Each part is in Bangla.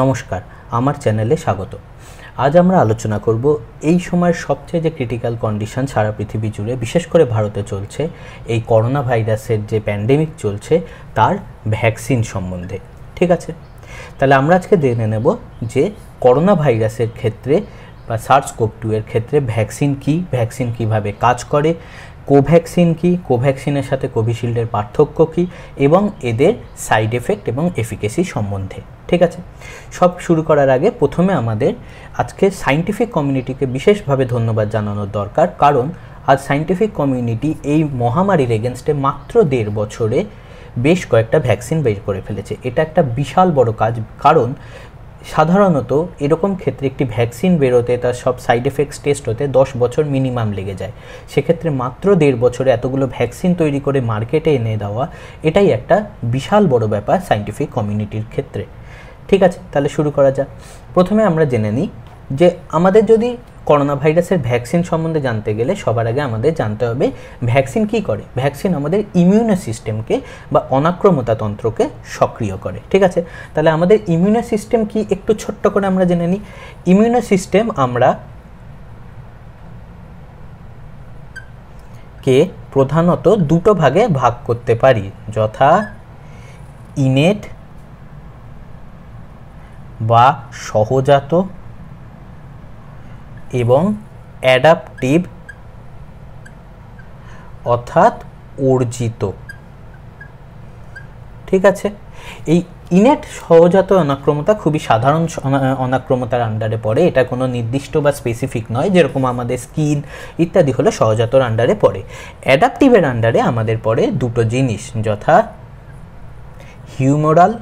নমস্কার আমার চ্যানেলে স্বাগত আজ আমরা আলোচনা করব এই সময়ের সবচেয়ে যে ক্রিটিক্যাল কন্ডিশন সারা পৃথিবী জুড়ে বিশেষ করে ভারতে চলছে এই করোনা ভাইরাসের যে প্যান্ডেমিক চলছে তার ভ্যাকসিন সম্বন্ধে ঠিক আছে তাহলে আমরা আজকে জেনে নেব যে করোনা ভাইরাসের ক্ষেত্রে বা সার্চ কোপ টু এর ক্ষেত্রে ভ্যাকসিন কী ভ্যাকসিন কীভাবে কাজ করে কোভ্যাক্সিন কি কোভ্যাক্সিনের সাথে কোভিশিল্ডের পার্থক্য কি এবং এদের সাইড এফেক্ট এবং এফিকেসি সম্বন্ধে ঠিক আছে সব শুরু করার আগে প্রথমে আমাদের আজকে সাইন্টিফিক কমিউনিটিকে বিশেষভাবে ধন্যবাদ জানানোর দরকার কারণ আজ সাইন্টিফিক কমিউনিটি এই মহামারীর এগেনস্টে মাত্র দেড় বছরে বেশ কয়েকটা ভ্যাকসিন বের করে ফেলেছে এটা একটা বিশাল বড় কাজ কারণ সাধারণত এরকম ক্ষেত্রে একটি ভ্যাকসিন বেরোতে তার সব সাইড এফেক্টস টেস্ট হতে দশ বছর মিনিমাম লেগে যায় সেক্ষেত্রে মাত্র দেড় বছরে এতগুলো ভ্যাকসিন তৈরি করে মার্কেটে এনে দেওয়া এটাই একটা বিশাল বড় ব্যাপার সাইন্টিফিক কমিউনিটির ক্ষেত্রে ঠিক আছে তাহলে শুরু করা যাক প্রথমে আমরা জেনে নিই যে আমাদের যদি করোনা ভাইরাসের ভ্যাকসিন সম্বন্ধে জানতে গেলে সবার আগে আমাদের জানতে হবে ভ্যাকসিন কি করে ভ্যাকসিন আমাদের ইমিউনো সিস্টেমকে বা অনাক্রমতাতন্ত্রকে সক্রিয় করে ঠিক আছে তাহলে আমাদের ইমিউনো সিস্টেম কি একটু ছোট্ট করে আমরা জেনে নিই ইমিউনো সিস্টেম আমরা কে প্রধানত দুটো ভাগে ভাগ করতে পারি যথা ইনেট বা সহজাত এবং অ্যাডাপটিভ অর্থাৎ অর্জিত ঠিক আছে এই ইনেট সহজাত অনাক্রমতা খুবই সাধারণ অনাক্রমতার আন্ডারে পড়ে এটা কোনো নির্দিষ্ট বা স্পেসিফিক নয় যেরকম আমাদের স্কিন ইত্যাদি হলো সহজাতর আন্ডারে পড়ে অ্যাডাপটিভের আন্ডারে আমাদের পড়ে দুটো জিনিস যথা হিউমোরাল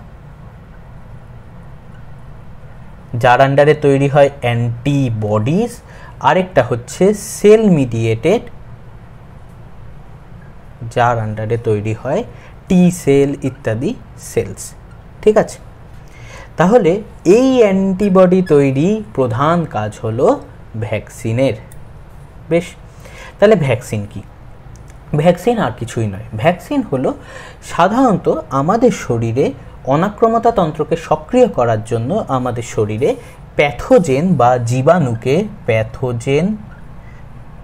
যার আন্ডারে তৈরি হয় অ্যান্টিবডিস আরেকটা হচ্ছে সেল মিডিয়েটেড যার আন্ডারে তৈরি হয় টি সেল ইত্যাদি সেলস ঠিক আছে তাহলে এই অ্যান্টিবডি তৈরি প্রধান কাজ হলো ভ্যাকসিনের বেশ তাহলে ভ্যাকসিন কি ভ্যাকসিন আর কিছুই নয় ভ্যাকসিন হলো সাধারণত আমাদের শরীরে অনাক্রমতা তন্ত্রকে সক্রিয় করার জন্য আমাদের শরীরে প্যাথোজেন বা জীবাণুকে প্যাথোজেন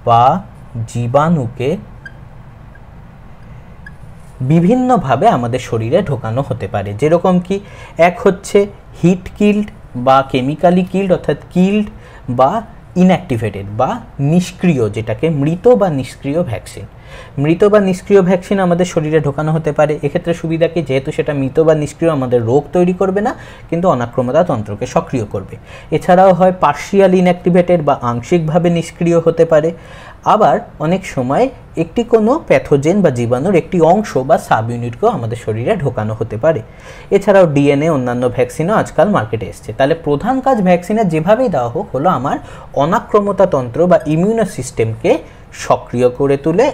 বা জীবাণুকে বিভিন্নভাবে আমাদের শরীরে ঢোকানো হতে পারে যেরকম কি এক হচ্ছে হিট কিল্ড বা কেমিক্যালি কিল্ড অর্থাৎ কিল্ড বা ইনঅ্যাক্টিভেটেড বা নিষ্ক্রিয় যেটাকে মৃত বা নিষ্ক্রিয় ভ্যাকসিন মৃত বা নিষ্ক্রিয় ভ্যাকসিন আমাদের শরীরে ঢোকানো হতে পারে এক্ষেত্রে সুবিধা কি যেহেতু সেটা মৃত বা নিষ্ক্রিয় আমাদের রোগ তৈরি করবে না কিন্তু অনাক্রমতা তন্ত্রকে সক্রিয় করবে এছাড়াও হয় পার্শিয়াল ইনঅ্যাক্টিভেটেড বা আংশিকভাবে নিষ্ক্রিয় হতে পারে আবার অনেক সময় একটি কোনো প্যাথোজেন বা জীবাণুর একটি অংশ বা সাব ইউনিটকেও আমাদের শরীরে ঢোকানো হতে পারে এছাড়াও ডিএনএ অন্যান্য ভ্যাকসিনও আজকাল মার্কেটে এসছে তাহলে প্রধান কাজ ভ্যাকসিনের যেভাবেই দেওয়া হোক হলো আমার অনাক্রমতা তন্ত্র বা ইমিউনো সিস্টেমকে সক্রিয় করে তুলে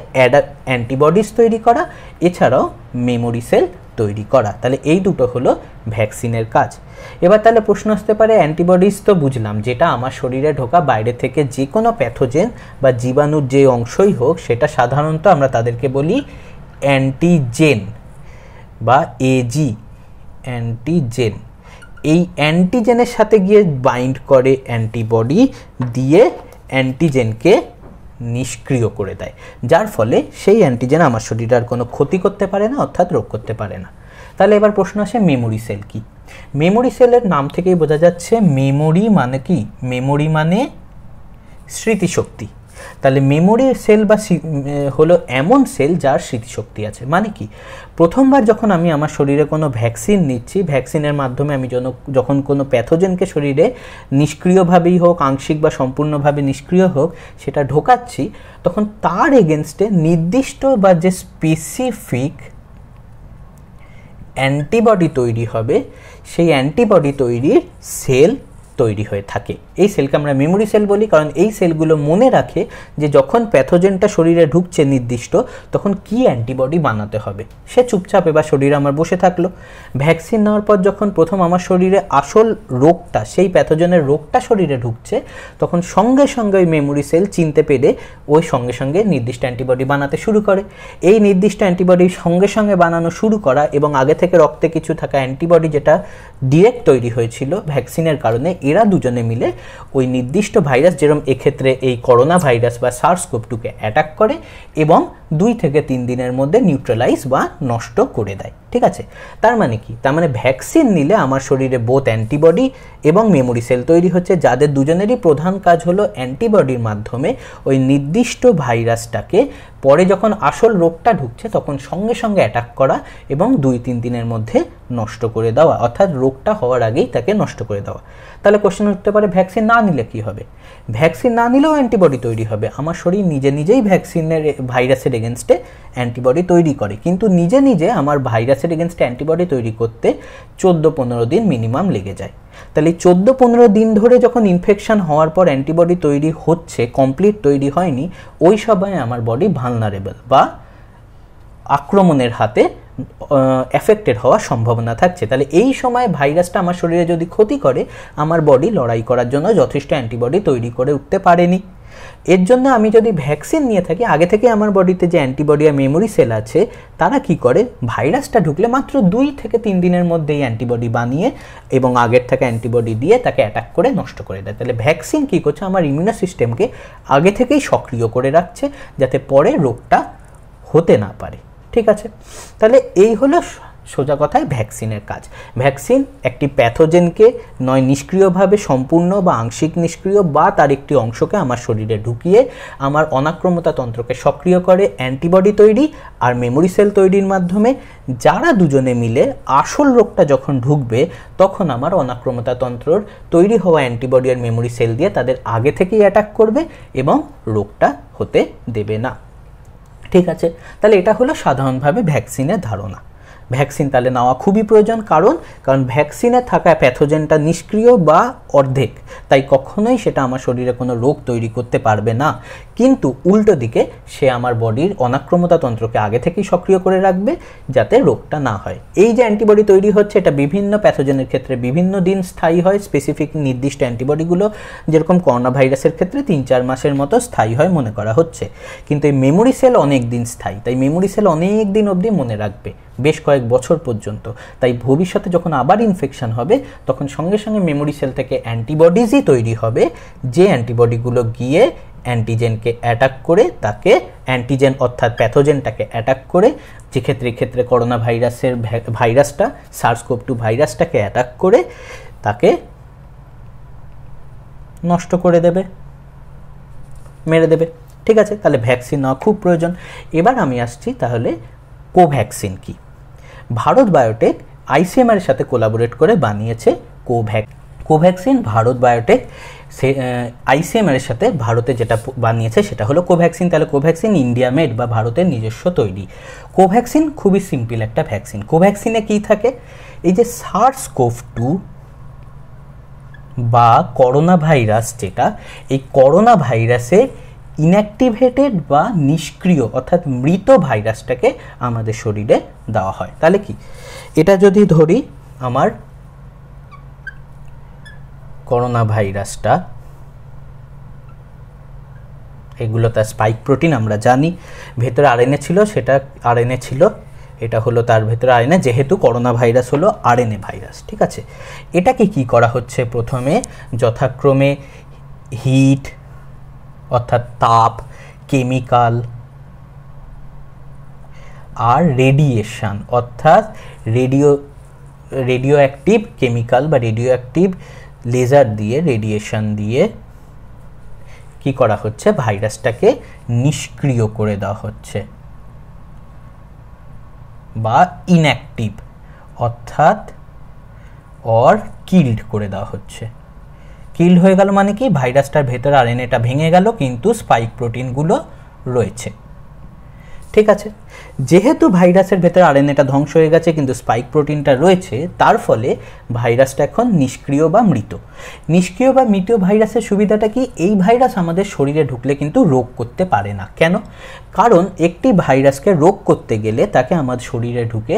অ্যান্টিবডিস তৈরি করা এছাড়াও মেমোরি সেল তৈরি করা তাহলে এই দুটো হলো ভ্যাকসিনের কাজ এবার তাহলে প্রশ্ন আসতে পারে অ্যান্টিবডিস তো বুঝলাম যেটা আমার শরীরে ঢোকা বাইরে থেকে যে কোনো প্যাথোজেন বা জীবাণুর যে অংশই হোক সেটা সাধারণত আমরা তাদেরকে বলি অ্যান্টিজেন বা এজি অ্যান্টিজেন এই অ্যান্টিজেনের সাথে গিয়ে বাইন্ড করে অ্যান্টিবডি দিয়ে অ্যান্টিজেনকে নিষ্ক্রিয় করে দেয় যার ফলে সেই অ্যান্টিজেন আমার শরীরে আর কোনো ক্ষতি করতে পারে না অর্থাৎ রোগ করতে পারে না তাহলে এবার প্রশ্ন আসে মেমোরি সেল কি মেমোরি সেলের নাম থেকেই বোঝা যাচ্ছে মেমোরি মানে কি মেমোরি মানে স্মৃতিশক্তি তাহলে মেমোরি সেল বা হলো এমন সেল যার স্মৃতিশক্তি আছে মানে কি প্রথমবার যখন আমি আমার শরীরে কোনো ভ্যাকসিন নিচ্ছি ভ্যাকসিনের মাধ্যমে আমি যখন কোনো প্যাথোজেনকে শরীরে নিষ্ক্রিয়ভাবেই হোক আংশিক বা সম্পূর্ণভাবে নিষ্ক্রিয় হোক সেটা ঢোকাচ্ছি তখন তার এগেনস্টে নির্দিষ্ট বা যে স্পেসিফিক অ্যান্টিবডি তৈরি হবে সেই অ্যান্টিবডি তৈরির সেল তৈরি হয়ে থাকে এই সেলকে আমরা মেমোরি সেল বলি কারণ এই সেলগুলো মনে রাখে যে যখন প্যাথোজেনটা শরীরে ঢুকছে নির্দিষ্ট তখন কি অ্যান্টিবডি বানাতে হবে সে চুপচাপ এবার শরীরে আমার বসে থাকলো ভ্যাকসিন নেওয়ার পর যখন প্রথম আমার শরীরে আসল রোগটা সেই প্যাথোজেনের রোগটা শরীরে ঢুকছে তখন সঙ্গে সঙ্গে ওই মেমোরি সেল চিনতে পেরে ওই সঙ্গে সঙ্গে নির্দিষ্ট অ্যান্টিবডি বানাতে শুরু করে এই নির্দিষ্ট অ্যান্টিবডি সঙ্গে সঙ্গে বানানো শুরু করা এবং আগে থেকে রক্তে কিছু থাকা অ্যান্টিবডি যেটা ডিরেক্ট তৈরি হয়েছিল ভ্যাকসিনের কারণে এরা দুজনে মিলে ওই নির্দিষ্ট ভাইরাস যেরকম এক্ষেত্রে এই করোনা ভাইরাস বা সার্সকোপ টুকে অ্যাটাক করে এবং দুই থেকে তিন দিনের মধ্যে নিউট্রালাইজ বা নষ্ট করে দেয় ঠিক আছে তার মানে কি তার মানে ভ্যাকসিন নিলে আমার শরীরে বোথ অ্যান্টিবডি এবং মেমোরি সেল তৈরি হচ্ছে যাদের দুজনেরই প্রধান কাজ হলো অ্যান্টিবডির মাধ্যমে ওই নির্দিষ্ট ভাইরাসটাকে পরে যখন আসল রোগটা ঢুকছে তখন সঙ্গে সঙ্গে অ্যাটাক করা এবং দুই তিন দিনের মধ্যে নষ্ট করে দেওয়া অর্থাৎ রোগটা হওয়ার আগেই তাকে নষ্ট করে দেওয়া তাহলে কোশ্চেন উঠতে পারে ভ্যাকসিন না নিলে কি হবে ভ্যাকসিন না নিলেও অ্যান্টিবডি তৈরি হবে আমার শরীর নিজে নিজেই ভ্যাকসিনের ভাইরাসের এগেনস্টে অ্যান্টিবডি তৈরি করে কিন্তু নিজে নিজে আমার ভাইরাস অ্যাসিড এগেনস্ট অ্যান্টিবডি তৈরি করতে চোদ্দো পনেরো দিন মিনিমাম লেগে যায় তাহলে চোদ্দো পনেরো দিন ধরে যখন ইনফেকশান হওয়ার পর অ্যান্টিবডি তৈরি হচ্ছে কমপ্লিট তৈরি হয়নি ওই সময় আমার বডি ভালনারেবল বা আক্রমণের হাতে এফেক্টেড হওয়ার সম্ভাবনা থাকছে তাহলে এই সময় ভাইরাসটা আমার শরীরে যদি ক্ষতি করে আমার বডি লড়াই করার জন্য যথেষ্ট অ্যান্টিবডি তৈরি করে উঠতে পারেনি এর জন্য আমি যদি ভ্যাকসিন নিয়ে থাকি আগে থেকে আমার বডিতে যে অ্যান্টিবডি আর মেমোরি সেল আছে তারা কি করে ভাইরাসটা ঢুকলে মাত্র দুই থেকে তিন দিনের মধ্যেই অ্যান্টিবডি বানিয়ে এবং আগের থেকে অ্যান্টিবডি দিয়ে তাকে অ্যাটাক করে নষ্ট করে দেয় তাহলে ভ্যাকসিন কী করছে আমার ইমিউনো সিস্টেমকে আগে থেকেই সক্রিয় করে রাখছে যাতে পরে রোগটা হতে না পারে ঠিক আছে তাহলে এই হলো সোজা কথায় ভ্যাকসিনের কাজ ভ্যাকসিন একটি প্যাথোজেনকে নয় নিষ্ক্রিয়ভাবে সম্পূর্ণ বা আংশিক নিষ্ক্রিয় বা তার একটি অংশকে আমার শরীরে ঢুকিয়ে আমার অনাক্রমতা তন্ত্রকে সক্রিয় করে অ্যান্টিবডি তৈরি আর মেমোরি সেল তৈরির মাধ্যমে যারা দুজনে মিলে আসল রোগটা যখন ঢুকবে তখন আমার অনাক্রমতা তন্ত্রর তৈরি হওয়া অ্যান্টিবডি আর মেমোরি সেল দিয়ে তাদের আগে থেকেই অ্যাটাক করবে এবং রোগটা হতে দেবে না ঠিক আছে তাহলে এটা হলো সাধারণভাবে ভ্যাকসিনের ধারণা ভ্যাকসিন তাহলে নেওয়া খুবই প্রয়োজন কারণ কারণ ভ্যাকসিনে থাকা প্যাথোজেনটা নিষ্ক্রিয় বা অর্ধেক তাই কখনোই সেটা আমার শরীরে কোনো রোগ তৈরি করতে পারবে না কিন্তু উল্টো দিকে সে আমার বডির অনাক্রমতা তন্ত্রকে আগে থেকেই সক্রিয় করে রাখবে যাতে রোগটা না হয় এই যে অ্যান্টিবডি তৈরি হচ্ছে এটা বিভিন্ন প্যাথোজেনের ক্ষেত্রে বিভিন্ন দিন স্থায়ী হয় স্পেসিফিক নির্দিষ্ট অ্যান্টিবডিগুলো যেরকম করোনা ভাইরাসের ক্ষেত্রে তিন চার মাসের মতো স্থায়ী হয় মনে করা হচ্ছে কিন্তু এই মেমোরি সেল অনেক দিন স্থায়ী তাই মেমোরি সেল অনেক দিন অবধি মনে রাখবে বেশ কয়েক বছর পর্যন্ত তাই ভবিষ্যতে যখন আবার ইনফেকশান হবে তখন সঙ্গে সঙ্গে মেমোরি সেল থেকে অ্যান্টিবডিজই তৈরি হবে যে অ্যান্টিবডিগুলো গিয়ে অ্যান্টিজেনকে অ্যাটাক করে তাকে অ্যান্টিজেন অর্থাৎ প্যাথোজেনটাকে অ্যাটাক করে যেক্ষেত্রে ক্ষেত্রে করোনা ভাইরাসের ভাইরাসটা সার্সকোপ টু ভাইরাসটাকে অ্যাটাক করে তাকে নষ্ট করে দেবে মেরে দেবে ঠিক আছে তাহলে ভ্যাকসিন নেওয়া খুব প্রয়োজন এবার আমি আসছি তাহলে কোভ্যাক্সিন কী ভারত বায়োটেক আইসিএমআর সাথে কোলাবোরেট করে বানিয়েছে কোভ্যাক কোভ্যাক্সিন ভারত বায়োটেক সে আইসিএমআর এর সাথে ভারতে যেটা বানিয়েছে সেটা হলো কোভ্যাক্সিন তাহলে কোভ্যাক্সিন ইন্ডিয়া মেড বা ভারতের নিজস্ব তৈরি কোভ্যাক্সিন খুবই সিম্পল একটা ভ্যাকসিন কোভ্যাক্সিনে কী থাকে এই যে সার্স কোভ টু বা করোনা ভাইরাস যেটা এই করোনা ভাইরাসে ইনঅ্যাক্টিভেটেড বা নিষ্ক্রিয় অর্থাৎ মৃত ভাইরাসটাকে আমাদের শরীরে দেওয়া হয় তাহলে কি এটা যদি ধরি আমার করোনা ভাইরাসটা এগুলো তার স্পাইক প্রোটিন আমরা জানি ভেতরে এনে ছিল সেটা আরএনএ ছিল এটা হলো তার ভেতরে আরএনএ যেহেতু করোনা ভাইরাস হলো আরএনএ ভাইরাস ঠিক আছে এটাকে কি করা হচ্ছে প্রথমে যথাক্রমে হিট অর্থাৎ তাপ কেমিক্যাল আর রেডিয়েশন অর্থাৎ রেডিও রেডিও অ্যাক্টিভ কেমিক্যাল বা রেডিও অ্যাক্টিভ লেজার দিয়ে রেডিয়েশন দিয়ে কি করা হচ্ছে ভাইরাসটাকে নিষ্ক্রিয় করে দেওয়া হচ্ছে বা ইনঅ্যাক্টিভ অর্থাৎ অর কিল্ড করে দেওয়া হচ্ছে কিল হয়ে গেল মানে কি ভাইরাসটার ভেতরে আর এটা ভেঙে গেল কিন্তু স্পাইক প্রোটিনগুলো রয়েছে ঠিক আছে যেহেতু ভাইরাসের ভেতরে আরএনএটা ধ্বংস হয়ে গেছে কিন্তু স্পাইক প্রোটিনটা রয়েছে তার ফলে ভাইরাসটা এখন নিষ্ক্রিয় বা মৃত নিষ্ক্রিয় বা মৃত ভাইরাসের সুবিধাটা কি এই ভাইরাস আমাদের শরীরে ঢুকলে কিন্তু রোগ করতে পারে না কেন কারণ একটি ভাইরাসকে রোগ করতে গেলে তাকে আমাদের শরীরে ঢুকে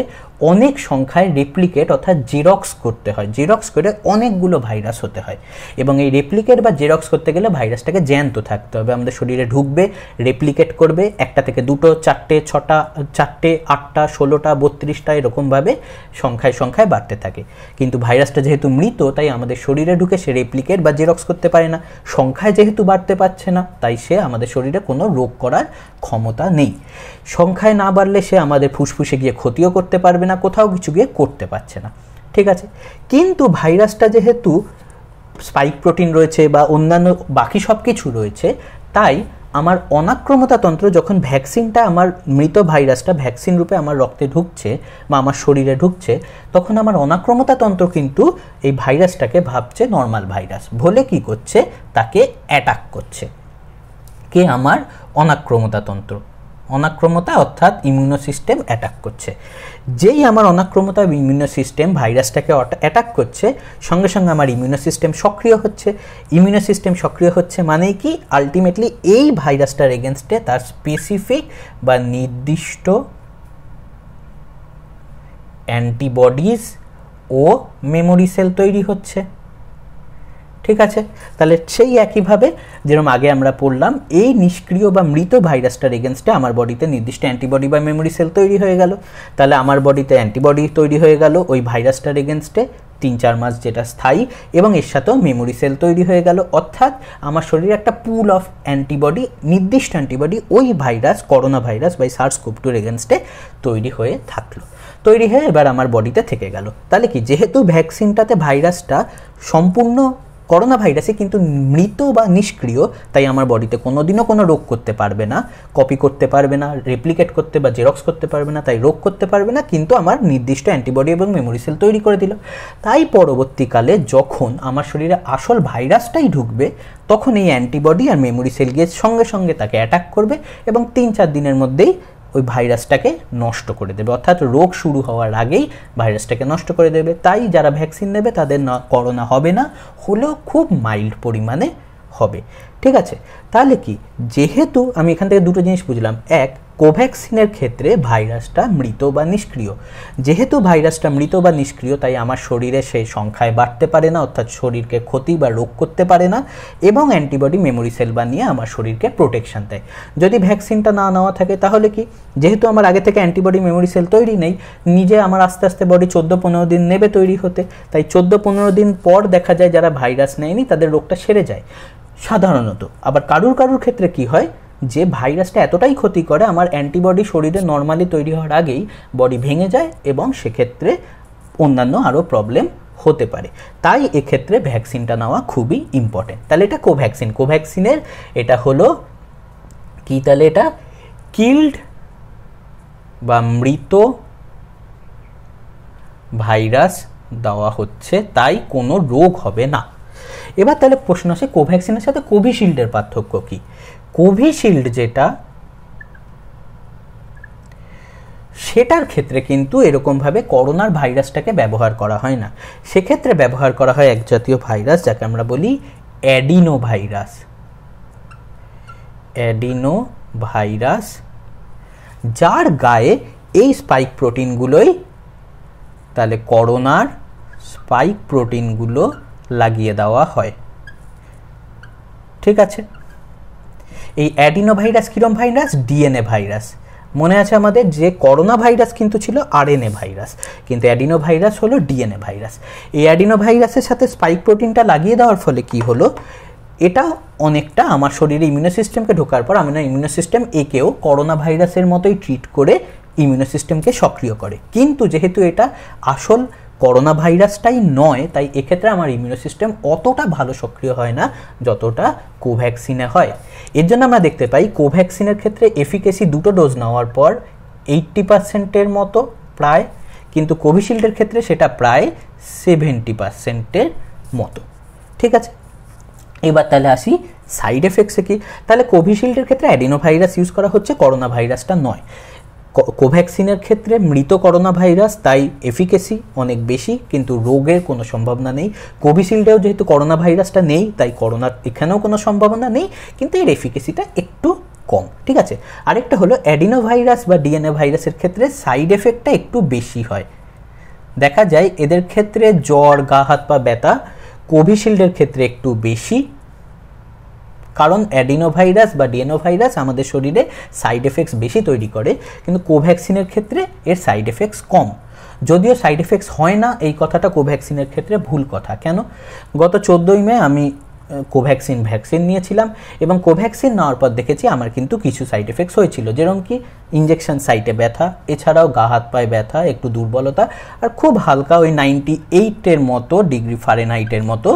অনেক সংখ্যায় রেপ্লিকেট অর্থাৎ জেরক্স করতে হয় জেরক্স করে অনেকগুলো ভাইরাস হতে হয় এবং এই রেপ্লিকেট বা জেরক্স করতে গেলে ভাইরাসটাকে জ্যান্ত থাকতে হবে আমাদের শরীরে ঢুকবে রেপ্লিকেট করবে একটা থেকে দুটো চারটে চারটে ছটা চারটে আটটা ষোলোটা বত্রিশটা এরকমভাবে সংখ্যায় সংখ্যায় বাড়তে থাকে কিন্তু ভাইরাসটা যেহেতু মৃত তাই আমাদের শরীরে ঢুকে সে রেপ্লিকেট বা জেরক্স করতে পারে না সংখ্যায় যেহেতু বাড়তে পারছে না তাই সে আমাদের শরীরে কোনো রোগ করার ক্ষমতা নেই সংখ্যায় না বাড়লে সে আমাদের ফুসফুসে গিয়ে ক্ষতিও করতে পারবে না কোথাও কিছু গিয়ে করতে পারছে না ঠিক আছে কিন্তু ভাইরাসটা যেহেতু স্পাইক প্রোটিন রয়েছে বা অন্যান্য বাকি সব কিছু রয়েছে তাই আমার অনাক্রমতা তন্ত্র যখন ভ্যাকসিনটা আমার মৃত ভাইরাসটা ভ্যাকসিন রূপে আমার রক্তে ঢুকছে বা আমার শরীরে ঢুকছে তখন আমার অনাক্রমতা তন্ত্র কিন্তু এই ভাইরাসটাকে ভাবছে নর্মাল ভাইরাস বলে কি করছে তাকে অ্যাটাক করছে কে আমার অনাক্রমতা তন্ত্র অনাক্রমতা অর্থাৎ ইমিউনো সিস্টেম অ্যাটাক করছে যেই আমার অনাক্রমতা ইমিউনো সিস্টেম ভাইরাসটাকে অ্যাটাক করছে সঙ্গে সঙ্গে আমার ইমিউনো সিস্টেম সক্রিয় হচ্ছে ইমিউনো সিস্টেম সক্রিয় হচ্ছে মানে কি আলটিমেটলি এই ভাইরাসটার এগেনস্টে তার স্পেসিফিক বা নির্দিষ্ট অ্যান্টিবডিজ ও মেমোরি সেল তৈরি হচ্ছে ঠিক আছে তাহলে সেই একইভাবে যেরকম আগে আমরা পড়লাম এই নিষ্ক্রিয় বা মৃত ভাইরাসটার এগেনস্টে আমার বডিতে নির্দিষ্ট অ্যান্টিবডি বা মেমোরি সেল তৈরি হয়ে গেল তাহলে আমার বডিতে অ্যান্টিবডি তৈরি হয়ে গেল ওই ভাইরাসটার এগেনস্টে তিন চার মাস যেটা স্থায়ী এবং এর সাথেও মেমোরি সেল তৈরি হয়ে গেল অর্থাৎ আমার শরীরে একটা পুল অফ অ্যান্টিবডি নির্দিষ্ট অ্যান্টিবডি ওই ভাইরাস করোনা ভাইরাস বা সার্স কোপটুর এগেনস্টে তৈরি হয়ে থাকলো তৈরি হয়ে এবার আমার বডিতে থেকে গেল তাহলে কি যেহেতু ভ্যাকসিনটাতে ভাইরাসটা সম্পূর্ণ করোনা ভাইরাসে কিন্তু মৃত বা নিষ্ক্রিয় তাই আমার বডিতে কোনো দিনও কোনো রোগ করতে পারবে না কপি করতে পারবে না রেপ্লিকেট করতে বা জেরক্স করতে পারবে না তাই রোগ করতে পারবে না কিন্তু আমার নির্দিষ্ট অ্যান্টিবডি এবং মেমোরি সেল তৈরি করে দিল তাই পরবর্তীকালে যখন আমার শরীরে আসল ভাইরাসটাই ঢুকবে তখন এই অ্যান্টিবডি আর মেমোরি সেল গিয়ে সঙ্গে সঙ্গে তাকে অ্যাটাক করবে এবং তিন চার দিনের মধ্যেই ওই ভাইরাসটাকে নষ্ট করে দেবে অর্থাৎ রোগ শুরু হওয়ার আগেই ভাইরাসটাকে নষ্ট করে দেবে তাই যারা ভ্যাকসিন নেবে তাদের না করোনা হবে না হলেও খুব মাইল্ড পরিমাণে হবে ঠিক আছে তাহলে কি যেহেতু আমি এখান থেকে দুটো জিনিস বুঝলাম এক কোভ্যাক্সিনের ক্ষেত্রে ভাইরাসটা মৃত বা নিষ্ক্রিয় যেহেতু ভাইরাসটা মৃত বা নিষ্ক্রিয় তাই আমার শরীরে সেই সংখ্যায় বাড়তে পারে না অর্থাৎ শরীরকে ক্ষতি বা রোগ করতে পারে না এবং অ্যান্টিবডি মেমোরি সেল বানিয়ে আমার শরীরকে প্রোটেকশান দেয় যদি ভ্যাকসিনটা না নেওয়া থাকে তাহলে কি যেহেতু আমার আগে থেকে অ্যান্টিবডি মেমোরি সেল তৈরি নেই নিজে আমার আস্তে আস্তে বডি চোদ্দ পনেরো দিন নেবে তৈরি হতে তাই চোদ্দ পনেরো দিন পর দেখা যায় যারা ভাইরাস নেয়নি তাদের রোগটা সেরে যায় সাধারণত আবার কারুর কারুর ক্ষেত্রে কি হয় যে ভাইরাসটা এতটাই ক্ষতি করে আমার অ্যান্টিবডি শরীরে নর্মালি তৈরি হওয়ার আগেই বডি ভেঙে যায় এবং সেক্ষেত্রে অন্যান্য আরও প্রবলেম হতে পারে তাই এক্ষেত্রে ভ্যাকসিনটা নেওয়া খুবই ইম্পর্টেন্ট তাহলে এটা কোভ্যাক্সিন কোভ্যাক্সিনের এটা হলো কি তাহলে এটা কিল্ড বা মৃত ভাইরাস দেওয়া হচ্ছে তাই কোনো রোগ হবে না এবার তাহলে প্রশ্ন আসে কোভ্যাক্সিনের সাথে কোভিশিল্ডের পার্থক্য কী কোভিশিল্ড যেটা সেটার ক্ষেত্রে কিন্তু এরকমভাবে করোনার ভাইরাসটাকে ব্যবহার করা হয় না সেক্ষেত্রে ব্যবহার করা হয় এক জাতীয় ভাইরাস যাকে আমরা বলি অ্যাডিনো ভাইরাস অ্যাডিনো ভাইরাস যার গায়ে এই স্পাইক প্রোটিনগুলোই তাহলে করোনার স্পাইক প্রোটিনগুলো লাগিয়ে দেওয়া হয় ঠিক আছে এই অ্যাডিনো ভাইরাস কীরম ভাইরাস ডিএনএ ভাইরাস মনে আছে আমাদের যে করোনা ভাইরাস কিন্তু ছিল আরএনএ ভাইরাস কিন্তু অ্যাডিনো ভাইরাস হলো ডিএনএ ভাইরাস এই অ্যাডিনো ভাইরাসের সাথে স্পাইক প্রোটিনটা লাগিয়ে দেওয়ার ফলে কি হলো এটা অনেকটা আমার শরীরে ইমিউনো সিস্টেমকে ঢোকার পর আমার ইমিউনো সিস্টেম একেও করোনা ভাইরাসের মতোই ট্রিট করে ইমিউনো সিস্টেমকে সক্রিয় করে কিন্তু যেহেতু এটা আসল করোনা ভাইরাসটাই নয় তাই এক্ষেত্রে আমার ইমিউনো সিস্টেম অতটা ভালো সক্রিয় হয় না যতটা কোভ্যাক্সিনে হয় এর জন্য আমরা দেখতে পাই কোভ্যাক্সিনের ক্ষেত্রে এফিকেসি দুটো ডোজ নেওয়ার পর এইট্টি পার্সেন্টের মতো প্রায় কিন্তু কোভিশিল্ডের ক্ষেত্রে সেটা প্রায় সেভেন্টি পার্সেন্টের মতো ঠিক আছে এবার তাহলে আসি সাইড এফেক্টসে কি তাহলে কোভিশিল্ডের ক্ষেত্রে অ্যাডিনো ভাইরাস ইউজ করা হচ্ছে করোনা ভাইরাসটা নয় কোভ্যাক্সিনের ক্ষেত্রে মৃত করোনা ভাইরাস তাই এফিকেসি অনেক বেশি কিন্তু রোগের কোনো সম্ভাবনা নেই কোভিশিল্ডেও যেহেতু করোনা ভাইরাসটা নেই তাই করোনার এখানেও কোনো সম্ভাবনা নেই কিন্তু এর এফিকেসিটা একটু কম ঠিক আছে আরেকটা হলো অ্যাডিনো ভাইরাস বা ডিএনএ ভাইরাসের ক্ষেত্রে সাইড এফেক্টটা একটু বেশি হয় দেখা যায় এদের ক্ষেত্রে জ্বর গা হাত পা ব্যথা কোভিশিল্ডের ক্ষেত্রে একটু বেশি কারণ অ্যাডিনোভাইরাস বা ডিএনোভাইরাস আমাদের শরীরে সাইড এফেক্টস বেশি তৈরি করে কিন্তু কোভ্যাক্সিনের ক্ষেত্রে এর সাইড এফেক্টস কম যদিও সাইড এফেক্টস হয় না এই কথাটা কোভ্যাক্সিনের ক্ষেত্রে ভুল কথা কেন গত চোদ্দোই মে আমি কোভ্যাক্সিন ভ্যাকসিন নিয়েছিলাম এবং কোভ্যাক্সিন নেওয়ার পর দেখেছি আমার কিন্তু কিছু সাইড এফেক্টস হয়েছিল যেরকম কি ইঞ্জেকশন সাইটে ব্যথা এছাড়াও গা হাত পায়ে ব্যথা একটু দুর্বলতা আর খুব হালকা ওই নাইনটি এইটের মতো ডিগ্রি ফারেনহাইটের মতো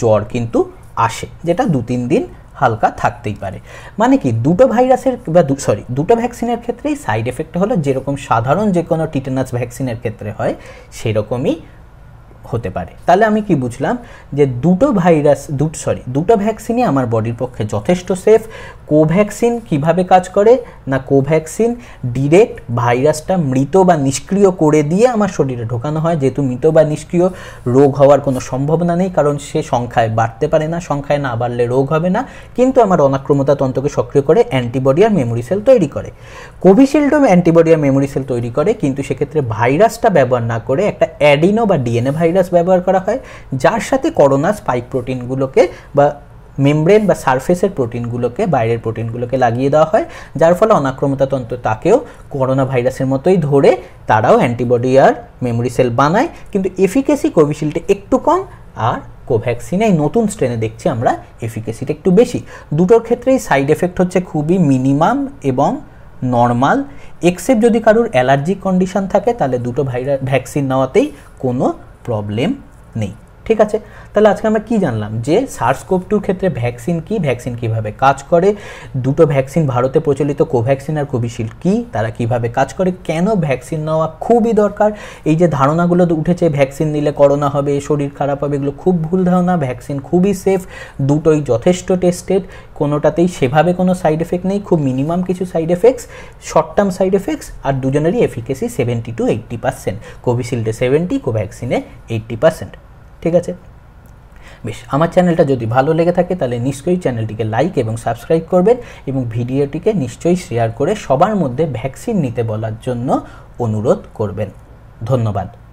জ্বর কিন্তু আসে যেটা দু তিন দিন হালকা থাকতেই পারে মানে কি দুটো ভাইরাসের বা সরি দুটো ভ্যাকসিনের ক্ষেত্রেই সাইড এফেক্ট হলো যেরকম সাধারণ যে কোনো টিটেনাস ভ্যাকসিনের ক্ষেত্রে হয় সেরকমই হতে পারে তাহলে আমি কি বুঝলাম যে দুটো ভাইরাস দুটো সরি দুটো ভ্যাকসিনই আমার বডির পক্ষে যথেষ্ট সেফ কোভ্যাকসিন কিভাবে কাজ করে না কোভ্যাক্সিন ডিরেক্ট ভাইরাসটা মৃত বা নিষ্ক্রিয় করে দিয়ে আমার শরীরে ঢোকানো হয় যেহেতু মৃত বা নিষ্ক্রিয় রোগ হওয়ার কোনো সম্ভাবনা নেই কারণ সে সংখ্যায় বাড়তে পারে না সংখ্যায় না বাড়লে রোগ হবে না কিন্তু আমার অনাক্রমতা তন্ত্রকে সক্রিয় করে অ্যান্টিবডি আর মেমোরি সেল তৈরি করে কোভিশিল্ডও অ্যান্টিবডি আর মেমোরি সেল তৈরি করে কিন্তু সেক্ষেত্রে ভাইরাসটা ব্যবহার না করে একটা অ্যাডিনো বা ডিএনএ ভাইরাস ভাইরাস ব্যবহার করা হয় যার সাথে করোনা স্পাইক প্রোটিনগুলোকে বা মেমব্রেন বা সারফেসের প্রোটিনগুলোকে বাইরের প্রোটিনগুলোকে লাগিয়ে দেওয়া হয় যার ফলে অনাক্রমতা তন্ত্র তাকেও করোনা ভাইরাসের মতোই ধরে তারাও অ্যান্টিবডি আর মেমোরি সেল বানায় কিন্তু এফিকেসি কোভিশিল্ডে একটু কম আর কোভ্যাক্সিনে এই নতুন স্ট্রেনে দেখছি আমরা এফিকেসিটা একটু বেশি দুটোর ক্ষেত্রেই সাইড এফেক্ট হচ্ছে খুবই মিনিমাম এবং নর্মাল এক্সেপ্ট যদি কারোর অ্যালার্জিক কন্ডিশন থাকে তাহলে দুটো ভাইরাস ভ্যাকসিন নেওয়াতেই কোনো प्रॉब्लम नहीं ঠিক আছে তাহলে আজকে আমরা কি জানলাম যে সার্সকোপ টুর ক্ষেত্রে ভ্যাকসিন কি ভ্যাকসিন কিভাবে কাজ করে দুটো ভ্যাকসিন ভারতে প্রচলিত কোভ্যাক্সিন আর কোভিশিল্ড কি তারা কিভাবে কাজ করে কেন ভ্যাকসিন নেওয়া খুবই দরকার এই যে ধারণাগুলো উঠেছে ভ্যাকসিন নিলে করোনা হবে শরীর খারাপ হবে এগুলো খুব ভুল ধারণা ভ্যাকসিন খুবই সেফ দুটোই যথেষ্ট টেস্টেড কোনোটাতেই সেভাবে কোনো সাইড এফেক্ট নেই খুব মিনিমাম কিছু side effects short term side effects আর দুজনেরই efficacy seventy two eighty percent কোভিশিল্ডে সেভেন্টি কোভ্যাক্সিনে এইটটি পার্সেন্ট ঠিক আছে বেশ আমার চ্যানেলটা যদি ভালো লেগে থাকে তাহলে নিশ্চয়ই চ্যানেলটিকে লাইক এবং সাবস্ক্রাইব করবেন এবং ভিডিওটিকে নিশ্চয়ই শেয়ার করে সবার মধ্যে ভ্যাকসিন নিতে বলার জন্য অনুরোধ করবেন ধন্যবাদ